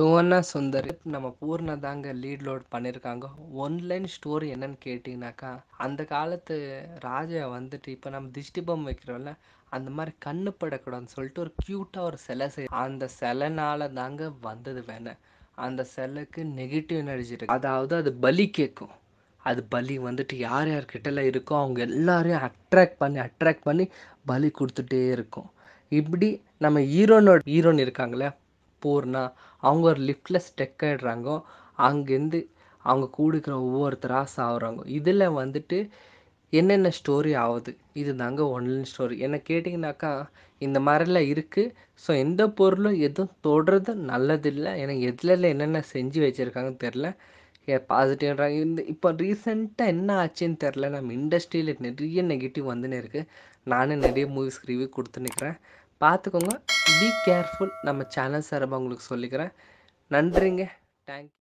சுவர்ணா சுந்தர் நம்ம பூர்ணா தாங்க lead role பண்ணியிருக்காங்க ஒன்லைன் ஸ்டோரி என்னன்னு கேட்டிங்கனாக்கா அந்த காலத்து ராஜா வந்துட்டு இப்போ நம்ம திஷ்டிபம் வைக்கிறோம்ல அந்த மாதிரி கண்ணு படக்கூடாதுன்னு சொல்லிட்டு ஒரு க்யூட்டாக ஒரு சிலை செய் அந்த சிலைனால தாங்க வந்தது வேணேன் அந்த சிலைக்கு நெகட்டிவ் எனர்ஜி இருக்கு அதாவது அது பலி கேட்கும் அது பலி வந்துட்டு யார் யார் கிட்டலாம் இருக்கோ அவங்க எல்லாரையும் அட்ராக்ட் பண்ணி அட்ராக்ட் பண்ணி பலி கொடுத்துட்டே இருக்கும் இப்படி நம்ம ஹீரோனோட ஹீரோன் இருக்காங்களே பூர்ணா அவங்க ஒரு லிஃப்டில் ஸ்டெக் ஆகிடுறாங்க அங்கேருந்து அவங்க கூடுக்கிற ஒவ்வொருத்தராக சாகுறாங்க இதில் வந்துட்டு என்னென்ன ஸ்டோரி ஆகுது இது தாங்க ஒன்லைன் ஸ்டோரி என்ன கேட்டிங்கனாக்கா இந்த மாதிரிலாம் இருக்குது ஸோ எந்த பொருளும் எதுவும் தொடுறது நல்லதில்லை எனக்கு எதில் என்னென்ன செஞ்சு வச்சுருக்காங்கன்னு தெரில பாசிட்டிவ்ன்றாங்க இந்த இப்போ ரீசெண்டாக என்ன ஆச்சுன்னு தெரில நம்ம இண்டஸ்ட்ரியில் நிறைய நெகட்டிவ் வந்துன்னு இருக்குது நானும் நிறைய மூவிஸ்க்கு ரிவ்யூ நிற்கிறேன் பார்த்துக்கோங்க பி கேர்ஃபுல் நம்ம சேனல் சார்பாக உங்களுக்கு சொல்லிக்கிறேன் நன்றிங்க தேங்க்